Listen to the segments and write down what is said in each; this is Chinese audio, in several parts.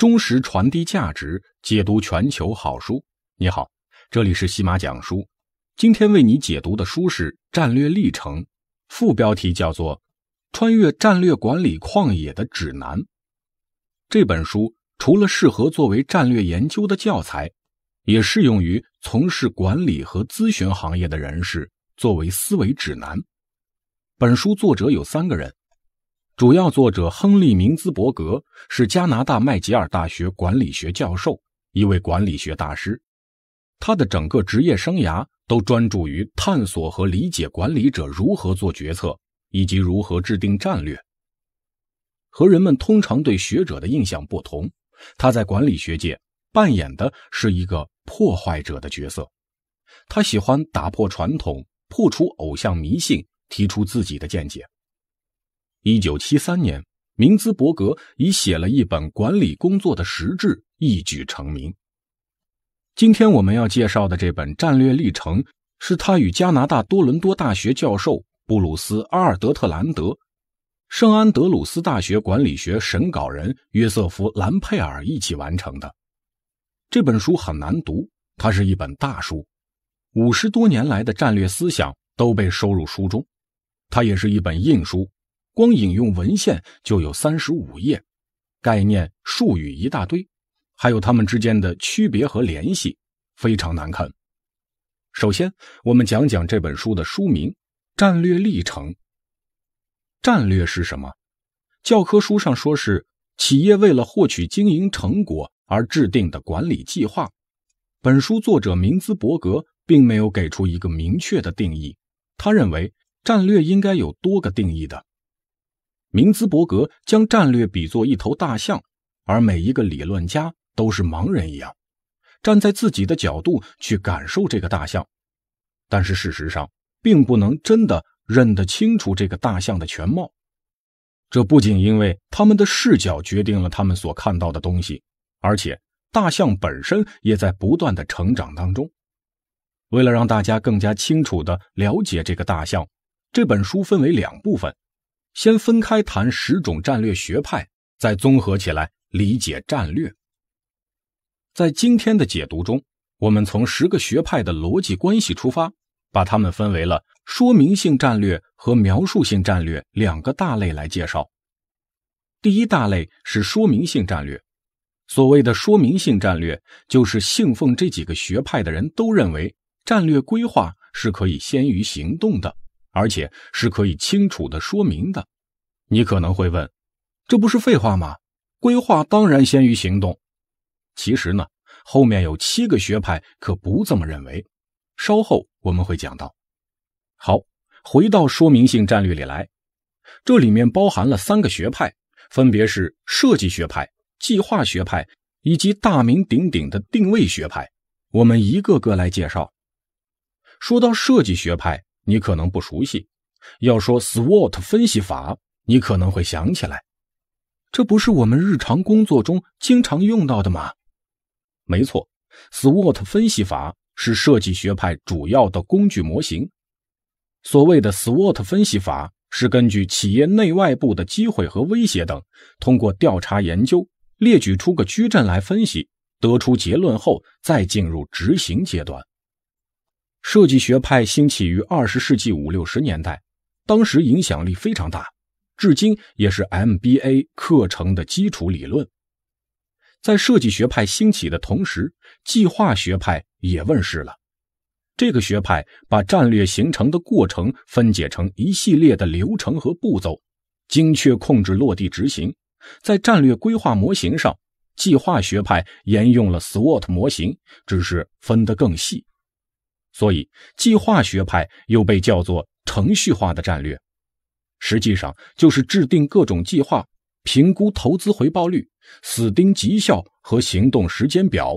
忠实传递价值，解读全球好书。你好，这里是喜马讲书。今天为你解读的书是《战略历程》，副标题叫做《穿越战略管理旷野的指南》。这本书除了适合作为战略研究的教材，也适用于从事管理和咨询行业的人士作为思维指南。本书作者有三个人。主要作者亨利·明兹伯格是加拿大麦吉尔大学管理学教授，一位管理学大师。他的整个职业生涯都专注于探索和理解管理者如何做决策，以及如何制定战略。和人们通常对学者的印象不同，他在管理学界扮演的是一个破坏者的角色。他喜欢打破传统，破除偶像迷信，提出自己的见解。一九七三年，明兹伯格以写了一本《管理工作的实质》一举成名。今天我们要介绍的这本《战略历程》，是他与加拿大多伦多大学教授布鲁斯·阿尔德特兰德、圣安德鲁斯大学管理学审稿人约瑟夫·兰佩尔一起完成的。这本书很难读，它是一本大书，五十多年来的战略思想都被收入书中。它也是一本硬书。光引用文献就有三十五页，概念术语一大堆，还有他们之间的区别和联系，非常难看。首先，我们讲讲这本书的书名《战略历程》。战略是什么？教科书上说是企业为了获取经营成果而制定的管理计划。本书作者明兹伯格并没有给出一个明确的定义，他认为战略应该有多个定义的。明兹伯格将战略比作一头大象，而每一个理论家都是盲人一样，站在自己的角度去感受这个大象，但是事实上并不能真的认得清楚这个大象的全貌。这不仅因为他们的视角决定了他们所看到的东西，而且大象本身也在不断的成长当中。为了让大家更加清楚地了解这个大象，这本书分为两部分。先分开谈十种战略学派，再综合起来理解战略。在今天的解读中，我们从十个学派的逻辑关系出发，把它们分为了说明性战略和描述性战略两个大类来介绍。第一大类是说明性战略。所谓的说明性战略，就是信奉这几个学派的人都认为，战略规划是可以先于行动的。而且是可以清楚的说明的。你可能会问：“这不是废话吗？”规划当然先于行动。其实呢，后面有七个学派可不这么认为。稍后我们会讲到。好，回到说明性战略里来，这里面包含了三个学派，分别是设计学派、计划学派以及大名鼎鼎的定位学派。我们一个个来介绍。说到设计学派。你可能不熟悉，要说 SWOT 分析法，你可能会想起来，这不是我们日常工作中经常用到的吗？没错，SWOT 分析法是设计学派主要的工具模型。所谓的 SWOT 分析法，是根据企业内外部的机会和威胁等，通过调查研究，列举出个矩阵来分析，得出结论后再进入执行阶段。设计学派兴起于二十世纪五六十年代，当时影响力非常大，至今也是 MBA 课程的基础理论。在设计学派兴起的同时，计划学派也问世了。这个学派把战略形成的过程分解成一系列的流程和步骤，精确控制落地执行。在战略规划模型上，计划学派沿用了 SWOT 模型，只是分得更细。所以，计划学派又被叫做程序化的战略，实际上就是制定各种计划，评估投资回报率，死盯绩效和行动时间表。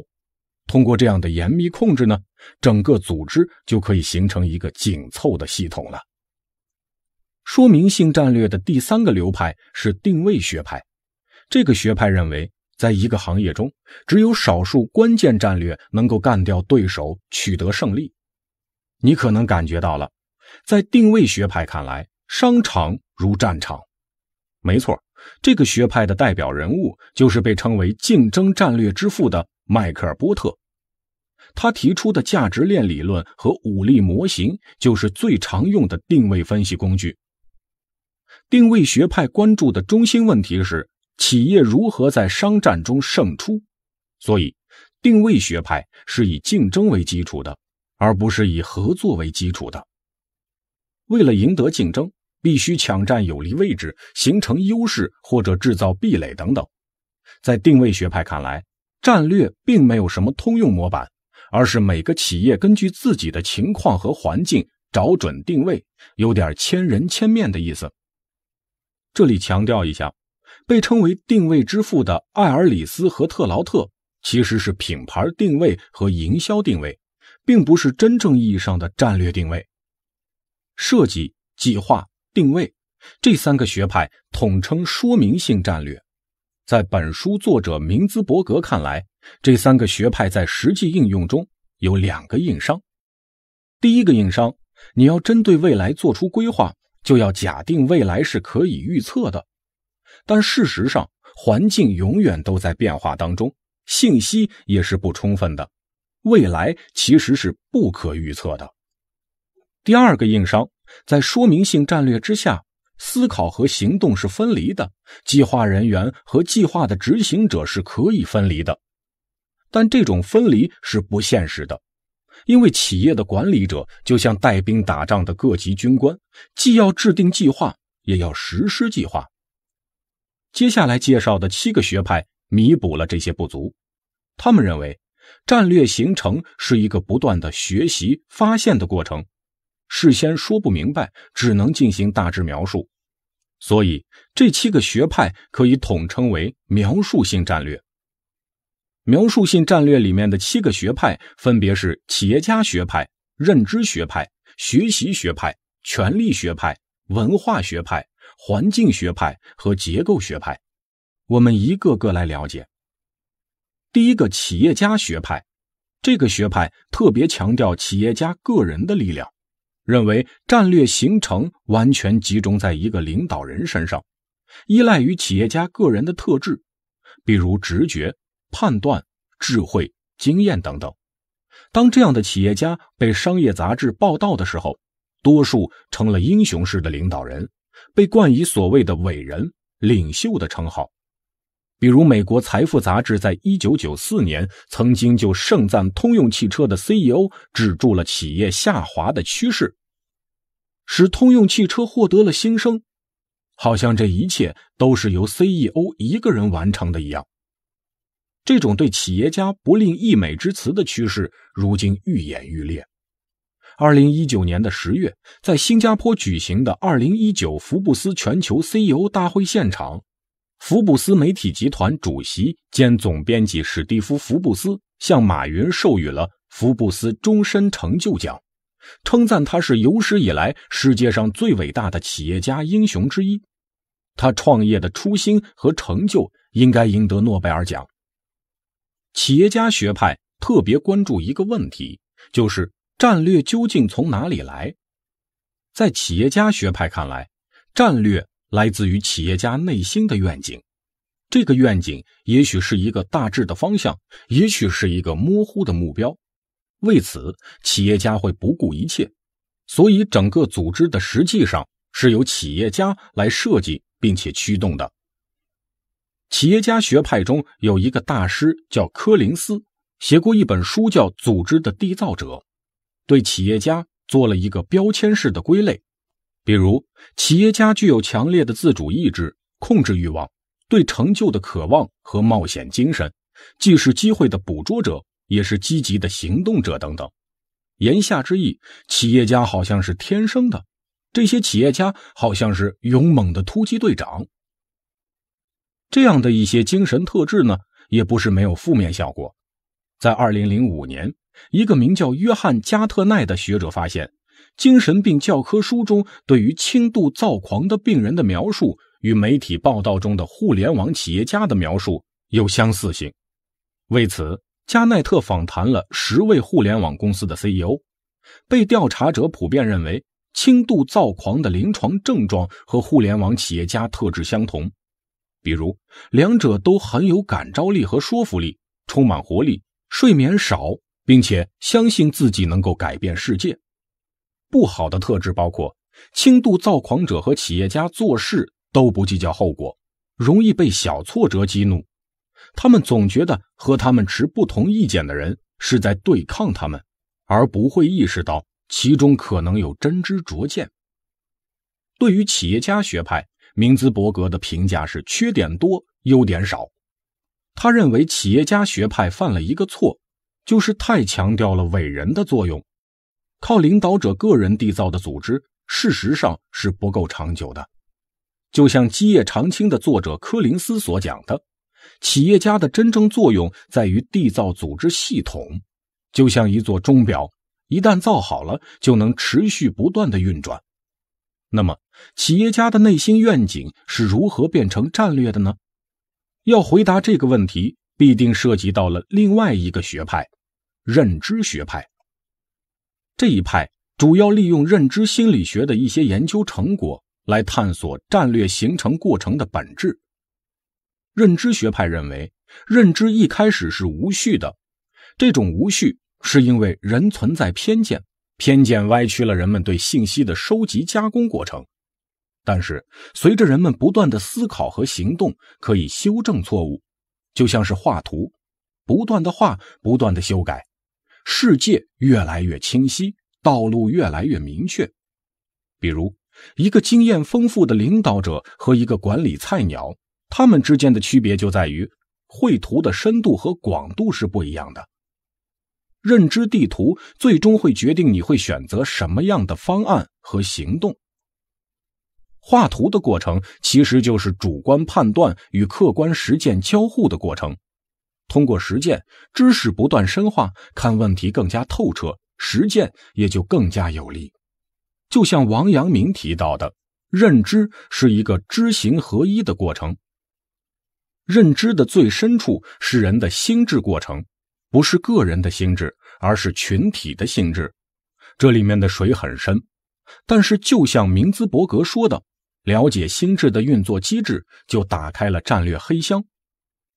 通过这样的严密控制呢，整个组织就可以形成一个紧凑的系统了。说明性战略的第三个流派是定位学派，这个学派认为，在一个行业中，只有少数关键战略能够干掉对手，取得胜利。你可能感觉到了，在定位学派看来，商场如战场。没错，这个学派的代表人物就是被称为“竞争战略之父”的迈克尔·波特。他提出的价值链理论和武力模型就是最常用的定位分析工具。定位学派关注的中心问题是企业如何在商战中胜出，所以定位学派是以竞争为基础的。而不是以合作为基础的。为了赢得竞争，必须抢占有利位置，形成优势或者制造壁垒等等。在定位学派看来，战略并没有什么通用模板，而是每个企业根据自己的情况和环境找准定位，有点千人千面的意思。这里强调一下，被称为定位之父的艾尔里斯和特劳特，其实是品牌定位和营销定位。并不是真正意义上的战略定位、设计、计划、定位这三个学派统称说明性战略。在本书作者明兹伯格看来，这三个学派在实际应用中有两个硬伤。第一个硬伤，你要针对未来做出规划，就要假定未来是可以预测的，但事实上，环境永远都在变化当中，信息也是不充分的。未来其实是不可预测的。第二个硬伤，在说明性战略之下，思考和行动是分离的，计划人员和计划的执行者是可以分离的，但这种分离是不现实的，因为企业的管理者就像带兵打仗的各级军官，既要制定计划，也要实施计划。接下来介绍的七个学派弥补了这些不足，他们认为。战略形成是一个不断的学习、发现的过程，事先说不明白，只能进行大致描述。所以，这七个学派可以统称为描述性战略。描述性战略里面的七个学派分别是企业家学派、认知学派、学习学派、权力学派、文化学派、环境学派和结构学派。我们一个个来了解。第一个企业家学派，这个学派特别强调企业家个人的力量，认为战略形成完全集中在一个领导人身上，依赖于企业家个人的特质，比如直觉、判断、智慧、经验等等。当这样的企业家被商业杂志报道的时候，多数成了英雄式的领导人，被冠以所谓的伟人、领袖的称号。比如，美国《财富》杂志在1994年曾经就盛赞通用汽车的 CEO 止住了企业下滑的趋势，使通用汽车获得了新生，好像这一切都是由 CEO 一个人完成的一样。这种对企业家不吝溢美之词的趋势，如今愈演愈烈。2019年的十月，在新加坡举行的2019福布斯全球 CEO 大会现场。福布斯媒体集团主席兼总编辑史蒂夫·福布斯向马云授予了福布斯终身成就奖，称赞他是有史以来世界上最伟大的企业家英雄之一。他创业的初心和成就应该赢得诺贝尔奖。企业家学派特别关注一个问题，就是战略究竟从哪里来？在企业家学派看来，战略。来自于企业家内心的愿景，这个愿景也许是一个大致的方向，也许是一个模糊的目标。为此，企业家会不顾一切。所以，整个组织的实际上是由企业家来设计并且驱动的。企业家学派中有一个大师叫柯林斯，写过一本书叫《组织的缔造者》，对企业家做了一个标签式的归类。比如，企业家具有强烈的自主意志、控制欲望、对成就的渴望和冒险精神，既是机会的捕捉者，也是积极的行动者等等。言下之意，企业家好像是天生的，这些企业家好像是勇猛的突击队长。这样的一些精神特质呢，也不是没有负面效果。在2005年，一个名叫约翰·加特奈的学者发现。精神病教科书中对于轻度躁狂的病人的描述与媒体报道中的互联网企业家的描述有相似性。为此，加奈特访谈了十位互联网公司的 CEO。被调查者普遍认为，轻度躁狂的临床症状和互联网企业家特质相同，比如两者都很有感召力和说服力，充满活力，睡眠少，并且相信自己能够改变世界。不好的特质包括：轻度躁狂者和企业家做事都不计较后果，容易被小挫折激怒。他们总觉得和他们持不同意见的人是在对抗他们，而不会意识到其中可能有真知灼见。对于企业家学派，明兹伯格的评价是缺点多，优点少。他认为企业家学派犯了一个错，就是太强调了伟人的作用。靠领导者个人缔造的组织，事实上是不够长久的。就像《基业长青》的作者柯林斯所讲的，企业家的真正作用在于缔造组织系统，就像一座钟表，一旦造好了，就能持续不断的运转。那么，企业家的内心愿景是如何变成战略的呢？要回答这个问题，必定涉及到了另外一个学派——认知学派。这一派主要利用认知心理学的一些研究成果来探索战略形成过程的本质。认知学派认为，认知一开始是无序的，这种无序是因为人存在偏见，偏见歪曲了人们对信息的收集加工过程。但是，随着人们不断的思考和行动，可以修正错误，就像是画图，不断的画，不断的修改。世界越来越清晰，道路越来越明确。比如，一个经验丰富的领导者和一个管理菜鸟，他们之间的区别就在于绘图的深度和广度是不一样的。认知地图最终会决定你会选择什么样的方案和行动。画图的过程其实就是主观判断与客观实践交互的过程。通过实践，知识不断深化，看问题更加透彻，实践也就更加有力。就像王阳明提到的，认知是一个知行合一的过程。认知的最深处是人的心智过程，不是个人的心智，而是群体的心智。这里面的水很深，但是就像明兹伯格说的，了解心智的运作机制，就打开了战略黑箱。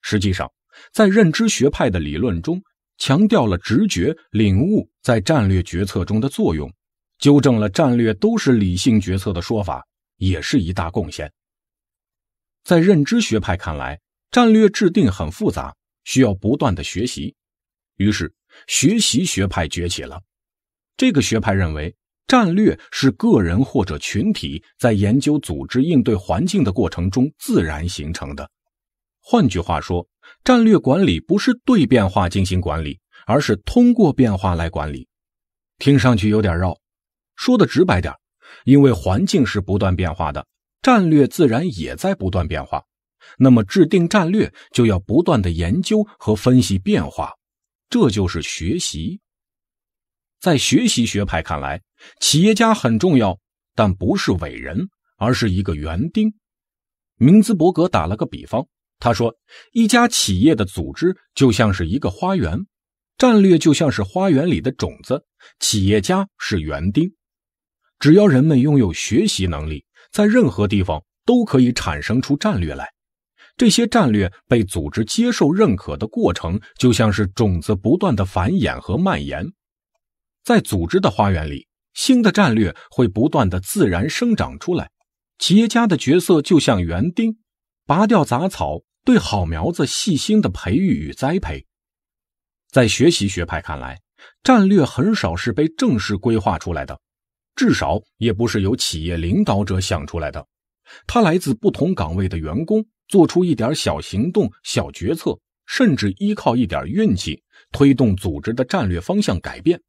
实际上。在认知学派的理论中，强调了直觉领悟在战略决策中的作用，纠正了战略都是理性决策的说法，也是一大贡献。在认知学派看来，战略制定很复杂，需要不断的学习。于是，学习学派崛起了。这个学派认为，战略是个人或者群体在研究组织应对环境的过程中自然形成的。换句话说，战略管理不是对变化进行管理，而是通过变化来管理。听上去有点绕，说的直白点，因为环境是不断变化的，战略自然也在不断变化。那么制定战略就要不断的研究和分析变化，这就是学习。在学习学派看来，企业家很重要，但不是伟人，而是一个园丁。明兹伯格打了个比方。他说：“一家企业的组织就像是一个花园，战略就像是花园里的种子，企业家是园丁。只要人们拥有学习能力，在任何地方都可以产生出战略来。这些战略被组织接受认可的过程，就像是种子不断的繁衍和蔓延。在组织的花园里，新的战略会不断的自然生长出来。企业家的角色就像园丁。”拔掉杂草，对好苗子细心的培育与栽培，在学习学派看来，战略很少是被正式规划出来的，至少也不是由企业领导者想出来的。它来自不同岗位的员工做出一点小行动、小决策，甚至依靠一点运气，推动组织的战略方向改变。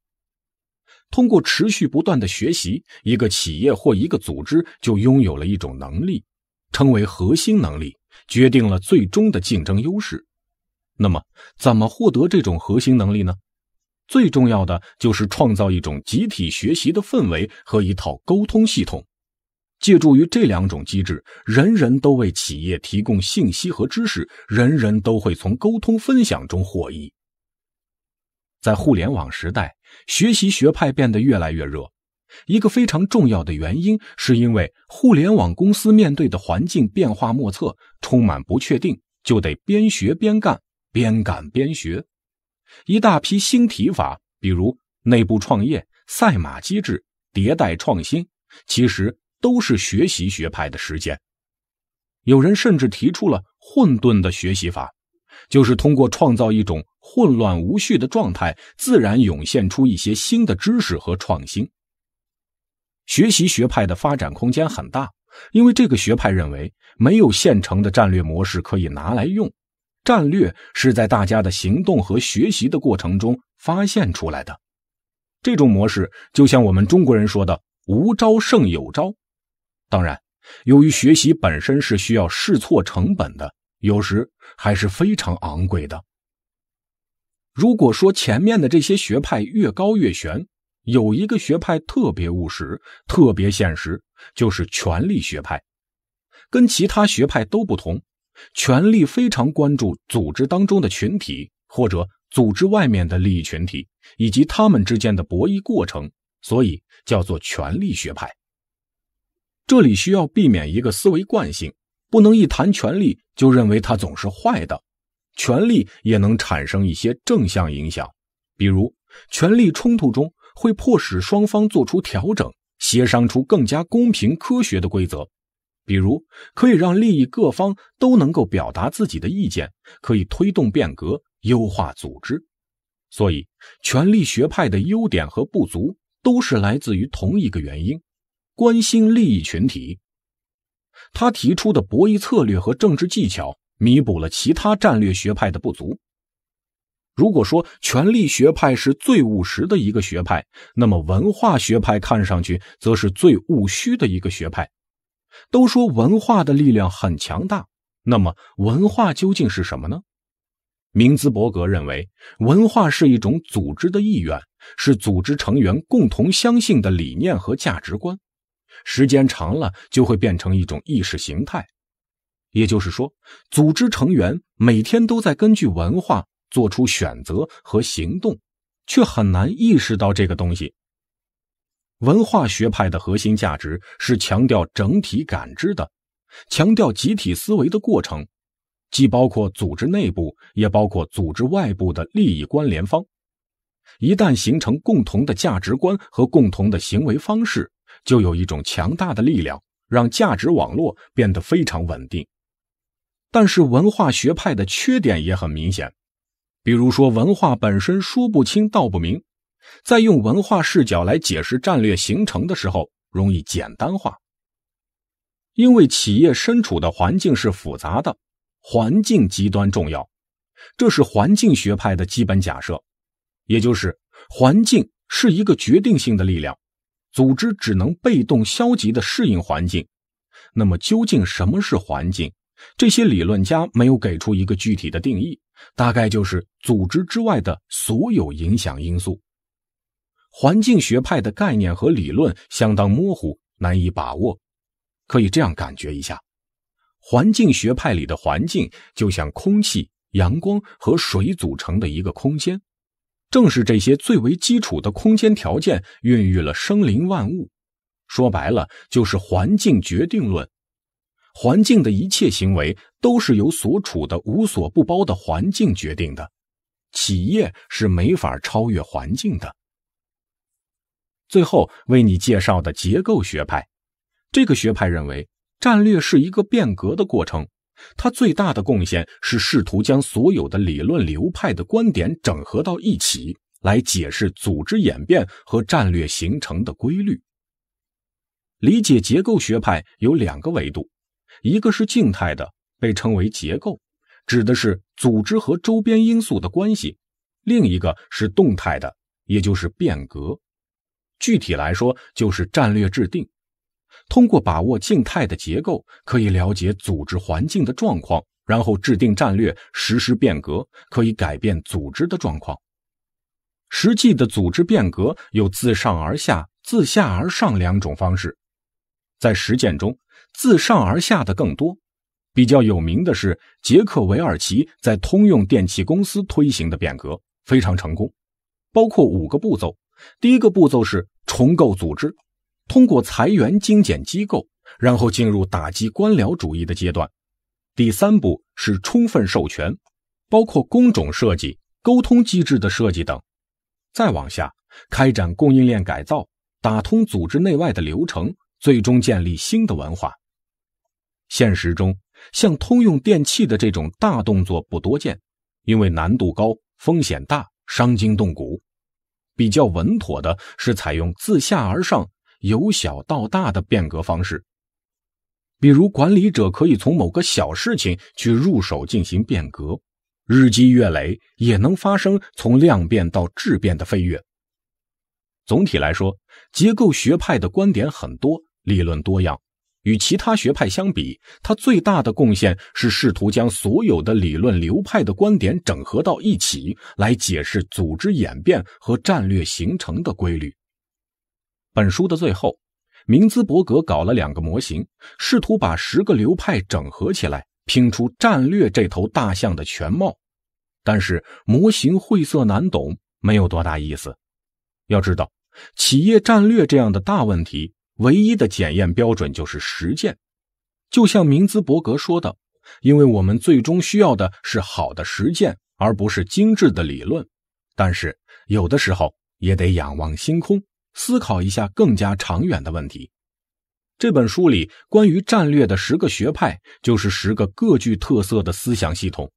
通过持续不断的学习，一个企业或一个组织就拥有了一种能力。称为核心能力，决定了最终的竞争优势。那么，怎么获得这种核心能力呢？最重要的就是创造一种集体学习的氛围和一套沟通系统。借助于这两种机制，人人都为企业提供信息和知识，人人都会从沟通分享中获益。在互联网时代，学习学派变得越来越热。一个非常重要的原因，是因为互联网公司面对的环境变化莫测，充满不确定，就得边学边干，边干边学。一大批新提法，比如内部创业、赛马机制、迭代创新，其实都是学习学派的实践。有人甚至提出了混沌的学习法，就是通过创造一种混乱无序的状态，自然涌现出一些新的知识和创新。学习学派的发展空间很大，因为这个学派认为没有现成的战略模式可以拿来用，战略是在大家的行动和学习的过程中发现出来的。这种模式就像我们中国人说的“无招胜有招”。当然，由于学习本身是需要试错成本的，有时还是非常昂贵的。如果说前面的这些学派越高越悬。有一个学派特别务实、特别现实，就是权力学派，跟其他学派都不同。权力非常关注组织当中的群体或者组织外面的利益群体以及他们之间的博弈过程，所以叫做权力学派。这里需要避免一个思维惯性，不能一谈权力就认为它总是坏的，权力也能产生一些正向影响，比如权力冲突中。会迫使双方做出调整，协商出更加公平、科学的规则。比如，可以让利益各方都能够表达自己的意见，可以推动变革、优化组织。所以，权力学派的优点和不足都是来自于同一个原因——关心利益群体。他提出的博弈策略和政治技巧，弥补了其他战略学派的不足。如果说权力学派是最务实的一个学派，那么文化学派看上去则是最务虚的一个学派。都说文化的力量很强大，那么文化究竟是什么呢？明兹伯格认为，文化是一种组织的意愿，是组织成员共同相信的理念和价值观。时间长了，就会变成一种意识形态。也就是说，组织成员每天都在根据文化。做出选择和行动，却很难意识到这个东西。文化学派的核心价值是强调整体感知的，强调集体思维的过程，既包括组织内部，也包括组织外部的利益关联方。一旦形成共同的价值观和共同的行为方式，就有一种强大的力量，让价值网络变得非常稳定。但是，文化学派的缺点也很明显。比如说，文化本身说不清道不明，在用文化视角来解释战略形成的时候，容易简单化。因为企业身处的环境是复杂的，环境极端重要，这是环境学派的基本假设，也就是环境是一个决定性的力量，组织只能被动消极的适应环境。那么，究竟什么是环境？这些理论家没有给出一个具体的定义。大概就是组织之外的所有影响因素。环境学派的概念和理论相当模糊，难以把握。可以这样感觉一下：环境学派里的环境，就像空气、阳光和水组成的一个空间，正是这些最为基础的空间条件，孕育了生灵万物。说白了，就是环境决定论。环境的一切行为都是由所处的无所不包的环境决定的，企业是没法超越环境的。最后为你介绍的结构学派，这个学派认为战略是一个变革的过程，它最大的贡献是试图将所有的理论流派的观点整合到一起来解释组织演变和战略形成的规律。理解结构学派有两个维度。一个是静态的，被称为结构，指的是组织和周边因素的关系；另一个是动态的，也就是变革。具体来说，就是战略制定。通过把握静态的结构，可以了解组织环境的状况，然后制定战略，实施变革，可以改变组织的状况。实际的组织变革有自上而下、自下而上两种方式。在实践中。自上而下的更多，比较有名的是杰克·韦尔奇在通用电气公司推行的变革非常成功，包括五个步骤。第一个步骤是重构组织，通过裁员精简机构，然后进入打击官僚主义的阶段。第三步是充分授权，包括工种设计、沟通机制的设计等。再往下，开展供应链改造，打通组织内外的流程，最终建立新的文化。现实中，像通用电气的这种大动作不多见，因为难度高、风险大、伤筋动骨。比较稳妥的是采用自下而上、由小到大的变革方式。比如，管理者可以从某个小事情去入手进行变革，日积月累也能发生从量变到质变的飞跃。总体来说，结构学派的观点很多，理论多样。与其他学派相比，他最大的贡献是试图将所有的理论流派的观点整合到一起来解释组织演变和战略形成的规律。本书的最后，明兹伯格搞了两个模型，试图把十个流派整合起来，拼出战略这头大象的全貌。但是模型晦涩难懂，没有多大意思。要知道，企业战略这样的大问题。唯一的检验标准就是实践，就像明兹伯格说的，因为我们最终需要的是好的实践，而不是精致的理论。但是有的时候也得仰望星空，思考一下更加长远的问题。这本书里关于战略的十个学派，就是十个各具特色的思想系统。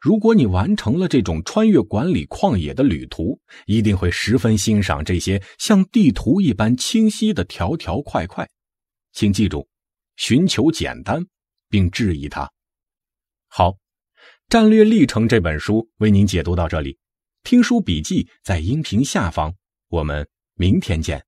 如果你完成了这种穿越管理旷野的旅途，一定会十分欣赏这些像地图一般清晰的条条块块。请记住，寻求简单，并质疑它。好，战略历程这本书为您解读到这里，听书笔记在音频下方。我们明天见。